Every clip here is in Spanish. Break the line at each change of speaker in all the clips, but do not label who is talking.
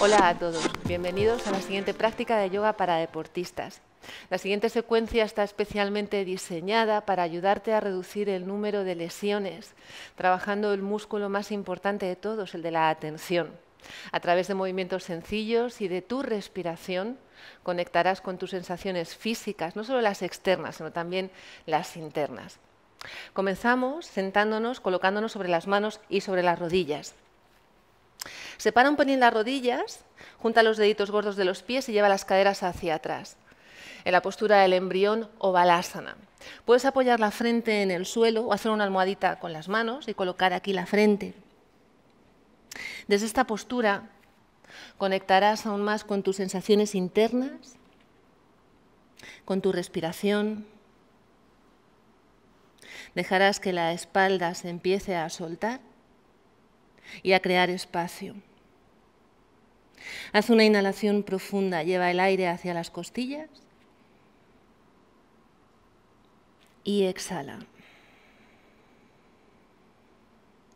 Hola a todos, bienvenidos a la siguiente práctica de yoga para deportistas. La siguiente secuencia está especialmente diseñada para ayudarte a reducir el número de lesiones, trabajando el músculo más importante de todos, el de la atención. A través de movimientos sencillos y de tu respiración, conectarás con tus sensaciones físicas, no solo las externas, sino también las internas. Comenzamos sentándonos, colocándonos sobre las manos y sobre las rodillas. Separa un pelín las rodillas, junta los deditos gordos de los pies y lleva las caderas hacia atrás, en la postura del embrión o balásana. Puedes apoyar la frente en el suelo o hacer una almohadita con las manos y colocar aquí la frente. Desde esta postura conectarás aún más con tus sensaciones internas, con tu respiración. Dejarás que la espalda se empiece a soltar y a crear espacio. Haz una inhalación profunda, lleva el aire hacia las costillas y exhala.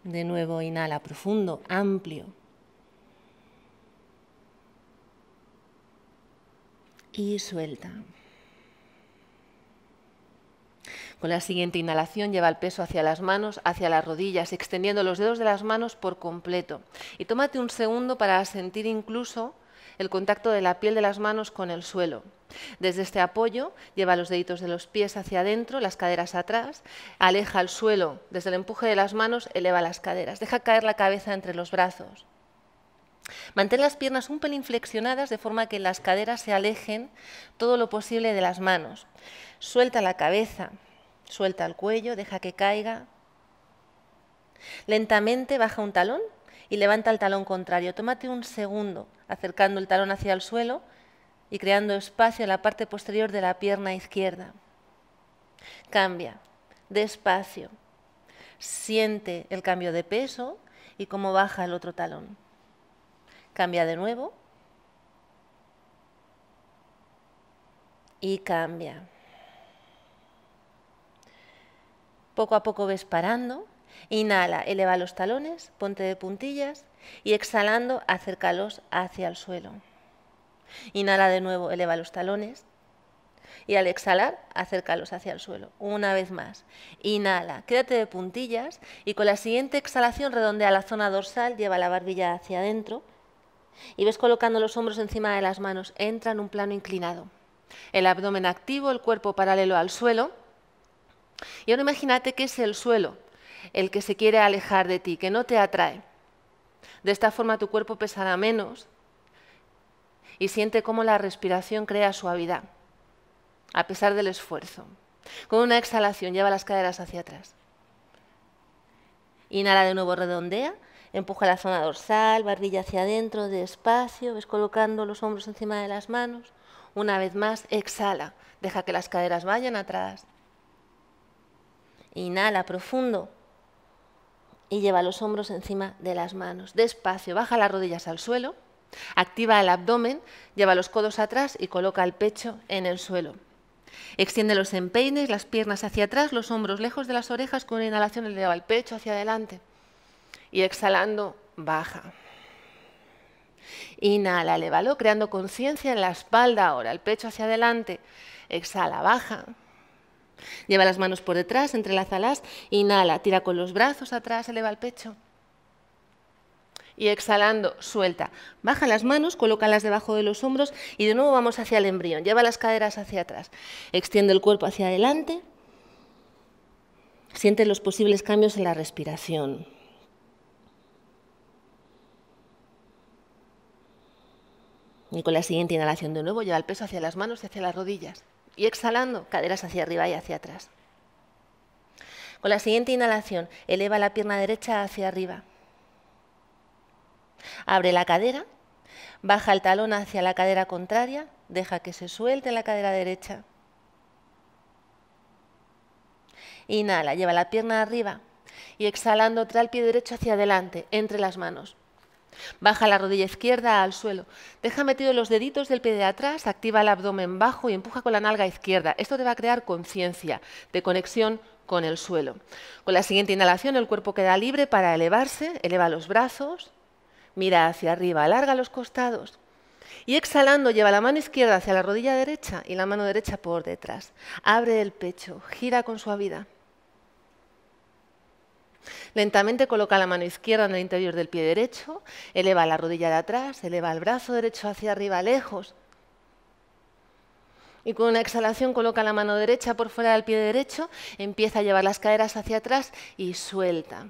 De nuevo, inhala profundo, amplio. Y suelta. Con la siguiente inhalación lleva el peso hacia las manos, hacia las rodillas, extendiendo los dedos de las manos por completo. Y tómate un segundo para sentir incluso el contacto de la piel de las manos con el suelo. Desde este apoyo, lleva los deditos de los pies hacia adentro, las caderas atrás, aleja el suelo desde el empuje de las manos, eleva las caderas, deja caer la cabeza entre los brazos. Mantén las piernas un pelín flexionadas de forma que las caderas se alejen todo lo posible de las manos. Suelta la cabeza, Suelta el cuello, deja que caiga. Lentamente baja un talón y levanta el talón contrario. Tómate un segundo acercando el talón hacia el suelo y creando espacio en la parte posterior de la pierna izquierda. Cambia, despacio. Siente el cambio de peso y cómo baja el otro talón. Cambia de nuevo. Y cambia. Poco a poco ves parando. Inhala, eleva los talones, ponte de puntillas y exhalando, acércalos hacia el suelo. Inhala de nuevo, eleva los talones y al exhalar, acércalos hacia el suelo. Una vez más. Inhala, quédate de puntillas y con la siguiente exhalación redondea la zona dorsal, lleva la barbilla hacia adentro y ves colocando los hombros encima de las manos. Entra en un plano inclinado. El abdomen activo, el cuerpo paralelo al suelo y ahora imagínate que es el suelo el que se quiere alejar de ti, que no te atrae. De esta forma tu cuerpo pesará menos y siente cómo la respiración crea suavidad, a pesar del esfuerzo. Con una exhalación lleva las caderas hacia atrás. Inhala de nuevo, redondea, empuja la zona dorsal, barbilla hacia adentro, despacio, ves colocando los hombros encima de las manos. Una vez más, exhala, deja que las caderas vayan atrás. Inhala profundo y lleva los hombros encima de las manos. Despacio, baja las rodillas al suelo, activa el abdomen, lleva los codos atrás y coloca el pecho en el suelo. Extiende los empeines, las piernas hacia atrás, los hombros lejos de las orejas, con una inhalación eleva el pecho hacia adelante. Y exhalando, baja. Inhala, elevalo, creando conciencia en la espalda ahora, el pecho hacia adelante. Exhala, baja. Lleva las manos por detrás, entrelázalas, inhala, tira con los brazos atrás, eleva el pecho. Y exhalando, suelta. Baja las manos, colócalas debajo de los hombros y de nuevo vamos hacia el embrión. Lleva las caderas hacia atrás. Extiende el cuerpo hacia adelante. Siente los posibles cambios en la respiración. Y con la siguiente inhalación de nuevo lleva el peso hacia las manos y hacia las rodillas. Y exhalando, caderas hacia arriba y hacia atrás. Con la siguiente inhalación, eleva la pierna derecha hacia arriba. Abre la cadera, baja el talón hacia la cadera contraria, deja que se suelte la cadera derecha. Inhala, lleva la pierna arriba y exhalando trae el pie derecho hacia adelante, entre las manos. Baja la rodilla izquierda al suelo. Deja metidos los deditos del pie de atrás, activa el abdomen bajo y empuja con la nalga izquierda. Esto te va a crear conciencia de conexión con el suelo. Con la siguiente inhalación el cuerpo queda libre para elevarse, eleva los brazos, mira hacia arriba, alarga los costados. Y exhalando lleva la mano izquierda hacia la rodilla derecha y la mano derecha por detrás. Abre el pecho, gira con suavidad. Lentamente coloca la mano izquierda en el interior del pie derecho, eleva la rodilla de atrás, eleva el brazo derecho hacia arriba, lejos. Y con una exhalación coloca la mano derecha por fuera del pie derecho, empieza a llevar las caderas hacia atrás y suelta.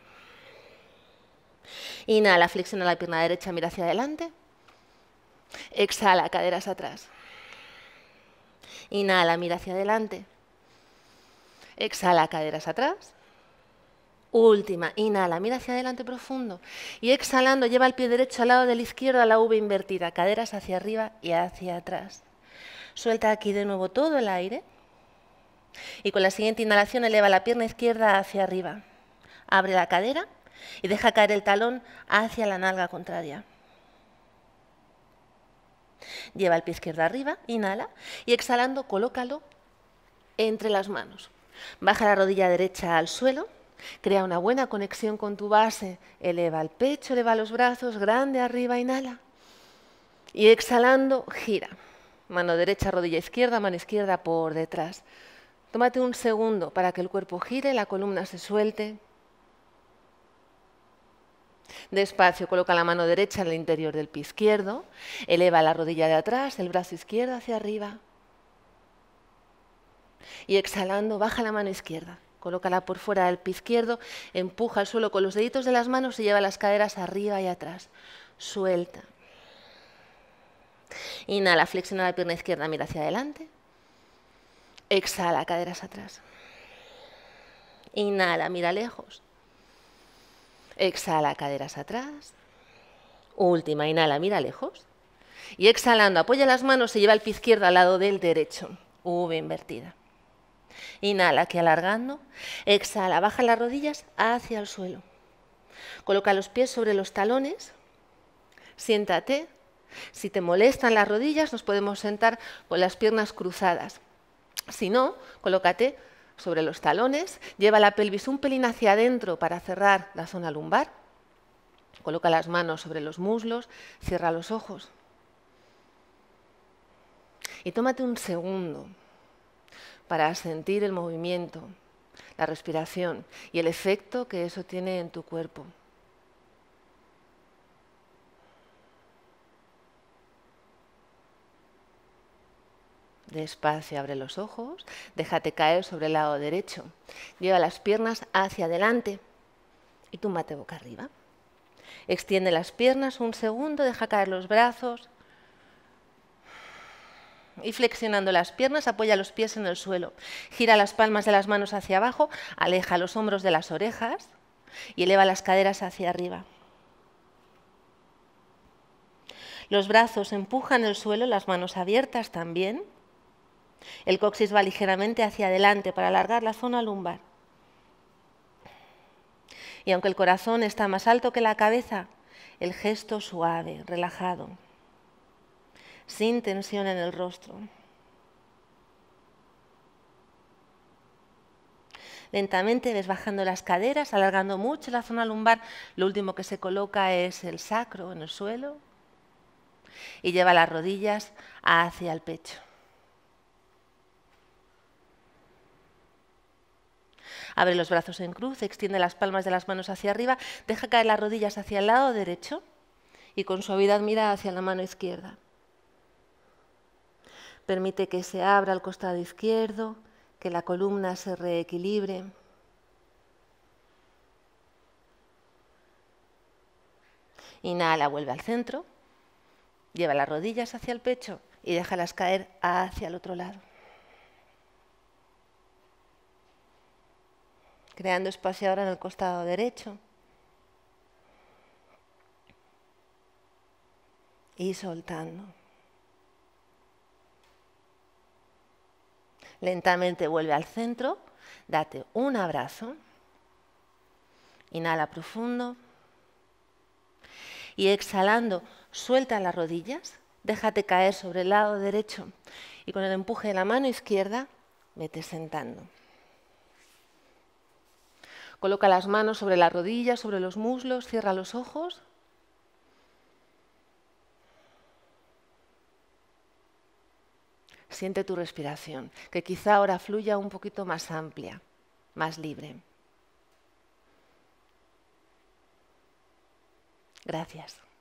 Inhala, flexiona la pierna derecha, mira hacia adelante. Exhala, caderas atrás. Inhala, mira hacia adelante. Exhala, caderas atrás. Última, inhala, mira hacia adelante profundo. Y exhalando, lleva el pie derecho al lado la izquierda a la V invertida, caderas hacia arriba y hacia atrás. Suelta aquí de nuevo todo el aire. Y con la siguiente inhalación eleva la pierna izquierda hacia arriba. Abre la cadera y deja caer el talón hacia la nalga contraria. Lleva el pie izquierdo arriba, inhala y exhalando colócalo entre las manos. Baja la rodilla derecha al suelo Crea una buena conexión con tu base. Eleva el pecho, eleva los brazos, grande arriba, inhala. Y exhalando, gira. Mano derecha, rodilla izquierda, mano izquierda por detrás. Tómate un segundo para que el cuerpo gire, la columna se suelte. Despacio, coloca la mano derecha en el interior del pie izquierdo, eleva la rodilla de atrás, el brazo izquierdo hacia arriba. Y exhalando, baja la mano izquierda. Colócala por fuera del pie izquierdo, empuja el suelo con los deditos de las manos y lleva las caderas arriba y atrás. Suelta. Inhala, flexiona la pierna izquierda, mira hacia adelante. Exhala, caderas atrás. Inhala, mira lejos. Exhala, caderas atrás. Última, inhala, mira lejos. Y exhalando, apoya las manos y lleva el pie izquierdo al lado del derecho. V invertida. Inhala aquí alargando. Exhala, baja las rodillas hacia el suelo. Coloca los pies sobre los talones. Siéntate. Si te molestan las rodillas, nos podemos sentar con las piernas cruzadas. Si no, colócate sobre los talones, lleva la pelvis un pelín hacia adentro para cerrar la zona lumbar. Coloca las manos sobre los muslos, cierra los ojos. Y tómate un segundo para sentir el movimiento, la respiración y el efecto que eso tiene en tu cuerpo. Despacio abre los ojos, déjate caer sobre el lado derecho. Lleva las piernas hacia adelante y túmate boca arriba. Extiende las piernas un segundo, deja caer los brazos y flexionando las piernas, apoya los pies en el suelo. Gira las palmas de las manos hacia abajo, aleja los hombros de las orejas y eleva las caderas hacia arriba. Los brazos empujan el suelo, las manos abiertas también. El coxis va ligeramente hacia adelante para alargar la zona lumbar. Y aunque el corazón está más alto que la cabeza, el gesto suave, relajado sin tensión en el rostro. Lentamente desbajando las caderas, alargando mucho la zona lumbar. Lo último que se coloca es el sacro en el suelo y lleva las rodillas hacia el pecho. Abre los brazos en cruz, extiende las palmas de las manos hacia arriba, deja caer las rodillas hacia el lado derecho y con suavidad mira hacia la mano izquierda. Permite que se abra el costado izquierdo, que la columna se reequilibre. Inhala, vuelve al centro, lleva las rodillas hacia el pecho y déjalas caer hacia el otro lado. Creando espacio ahora en el costado derecho. Y soltando. Lentamente vuelve al centro, date un abrazo, inhala profundo y exhalando suelta las rodillas, déjate caer sobre el lado derecho y con el empuje de la mano izquierda vete sentando. Coloca las manos sobre las rodillas, sobre los muslos, cierra los ojos siente tu respiración, que quizá ahora fluya un poquito más amplia, más libre. Gracias.